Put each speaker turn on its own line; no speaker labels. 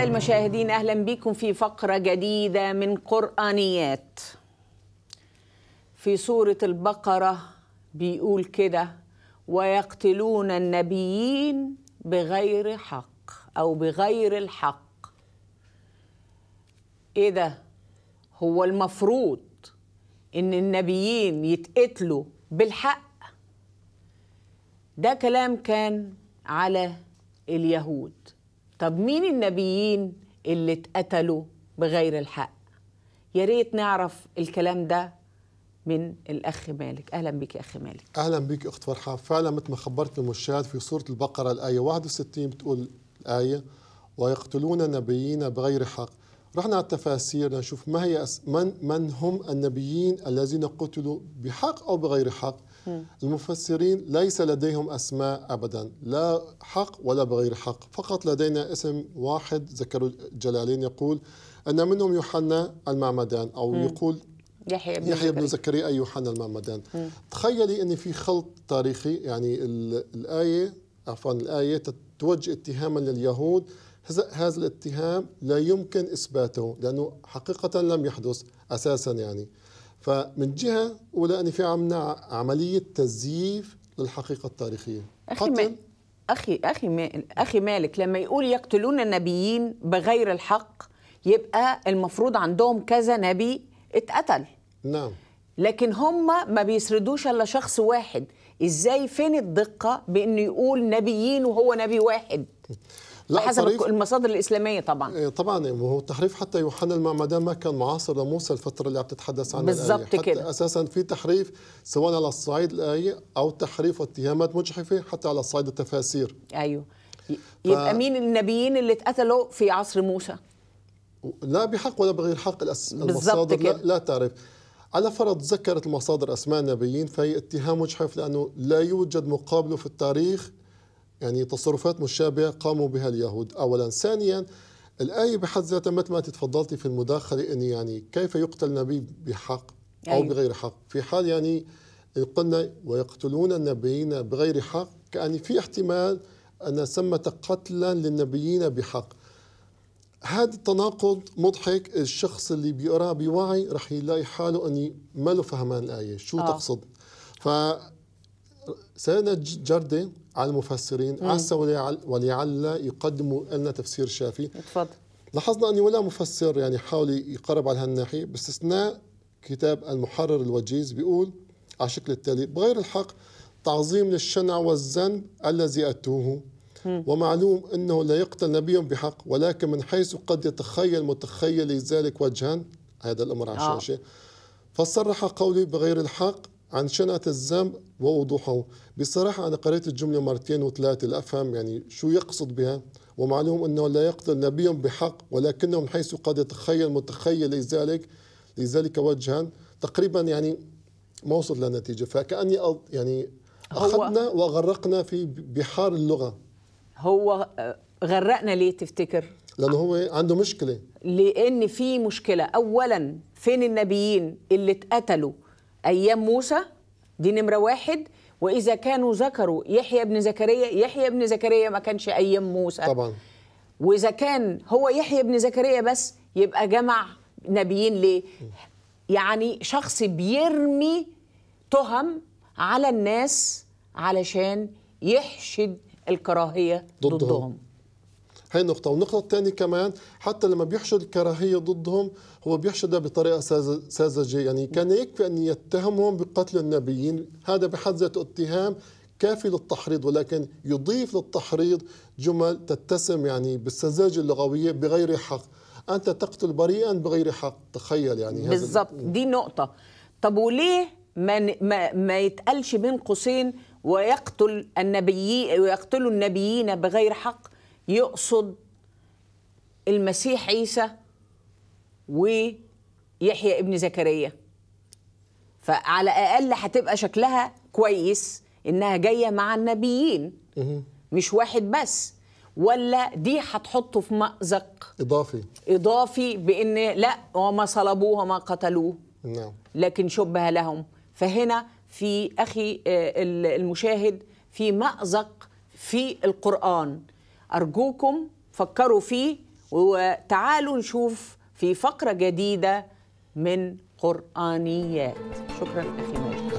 أعزائي المشاهدين أهلا بكم في فقرة جديدة من قرآنيات في سورة البقرة بيقول كده ويقتلون النبيين بغير حق أو بغير الحق إيه ده؟ هو المفروض إن النبيين يتقتلوا بالحق ده كلام كان على اليهود طب مين النبيين اللي اتقتلوا بغير الحق يا ريت نعرف الكلام ده من الاخ مالك اهلا بك يا اخ مالك
اهلا بك اخت فرحه فعلا مثل ما خبرت المشاهد في سوره البقره الايه 61 بتقول الايه ويقتلون النبيين بغير حق رحنا على التفاسير لنشوف ما هي من من هم النبيين الذين قتلوا بحق او بغير حق المفسرين ليس لديهم اسماء ابدا لا حق ولا بغير حق فقط لدينا اسم واحد ذكر الجلالين يقول ان منهم يوحنا المعمدان او يقول
يحيى بن يحيى بن
زكريا يوحنا المعمدان تخيلي ان في خلط تاريخي يعني الايه عفوا الايه توجه اتهاما لليهود هذا الاتهام لا يمكن إثباته لأنه حقيقة لم يحدث أساسا يعني فمن جهة أولى أن في عملنا عملية تزييف للحقيقة التاريخية
أخي أخي أخي مالك أخي مالك لما يقول يقتلون النبيين بغير الحق يبقى المفروض عندهم كذا نبي اتقتل نعم لكن هم ما بيسردوش الا شخص واحد ازاي فين الدقه بانه يقول نبيين وهو نبي واحد لا حسب المصادر الاسلاميه طبعا إيه، طبعا
إيه، وهو تحريف حتى يوحنا المعمدان ما كان معاصر لموسى الفتره اللي عم تتحدث عنها بالظبط كده اساسا في تحريف سواء على الصعيد الايه او تحريف واتهامات مجحفه حتى على صعيد التفاسير ايوه يبقى ف...
مين النبيين اللي اتقتلوا في عصر موسى؟
لا بحق ولا بغير حق المصادر كده. لا, لا تعرف على فرض ذكرت المصادر اسماء النبيين فهي اتهام مجحف لانه لا يوجد مقابله في التاريخ يعني تصرفات مشابهة قاموا بها اليهود أولا ثانيا الآية بحد ذاتها مثل ما أنت تفضلتي في المداخلة أن يعني كيف يقتل نبي بحق أو أيوة. بغير حق في حال يعني قلنا ويقتلون النبيين بغير حق كأن يعني في احتمال أن ثمة قتلا للنبيين بحق هذا التناقض مضحك الشخص اللي بيقرأ بوعي رح يلاقي حاله أني ما له فهمان الآية شو آه. تقصد ف سيدنا جردي على المفسرين مم. عسى ولعل يقدموا لنا تفسير شافي تفضل لاحظنا أني ولا مفسر يعني حاول يقرب على هالناحية باستثناء كتاب المحرر الوجيز بيقول على الشكل التالي بغير الحق تعظيم للشنع والذنب الذي أتوه ومعلوم أنه لا يقتل نبي بحق ولكن من حيث قد يتخيل متخيل ذلك وجها هذا الأمر على آه. فصرح قولي بغير الحق عن شنعة الذنب ووضوحه بصراحة أنا قرأت الجملة مرتين وثلاثة لأفهم يعني شو يقصد بها ومعلوم أنه لا يقتل نبي بحق ولكنهم حيث قد يتخيل متخيل لذلك لذلك وجها تقريبا يعني ما وصل لنتيجة فكأني يعني أخذنا وغرقنا في بحار
اللغة هو آه، غرقنا ليه تفتكر؟ لأنه هو عنده مشكلة لأن في مشكلة أولا فين النبيين اللي اتقتلوا أيام موسى دي نمرة واحد وإذا كانوا ذكروا يحيى بن زكريا يحيى بن زكريا ما كانش أيام موسى طبعا وإذا كان هو يحيى بن زكريا بس يبقى جمع نبيين ليه يعني شخص بيرمي تهم على الناس علشان يحشد الكراهية ضدهم, ضدهم.
هي نقطة والنقطة الثانية كمان حتى لما بيحشد الكراهية ضدهم هو بيحشدها بطريقة ساذجة يعني كان يكفي أن يتهمهم بقتل النبيين هذا بحد ذاته اتهام كافي للتحريض ولكن يضيف للتحريض جمل تتسم يعني بالسذاجة اللغوية بغير حق
أنت تقتل بريئا بغير حق تخيل يعني بالضبط دي نقطة طب وليه ما, ما, ما يتقالش بين قوسين ويقتل النبي ويقتلوا النبيين بغير حق يقصد المسيح عيسى ويحيى ابن زكريا فعلى الاقل هتبقى شكلها كويس انها جايه مع النبيين مش واحد بس ولا دي هتحطه في مأزق اضافي اضافي بان لا وما صلبوه وما قتلوه نعم لكن شبه لهم فهنا في اخي آه، المشاهد في مأزق في القرآن أرجوكم فكروا فيه وتعالوا نشوف في فقرة جديدة من قرآنيات شكرا أخي مجد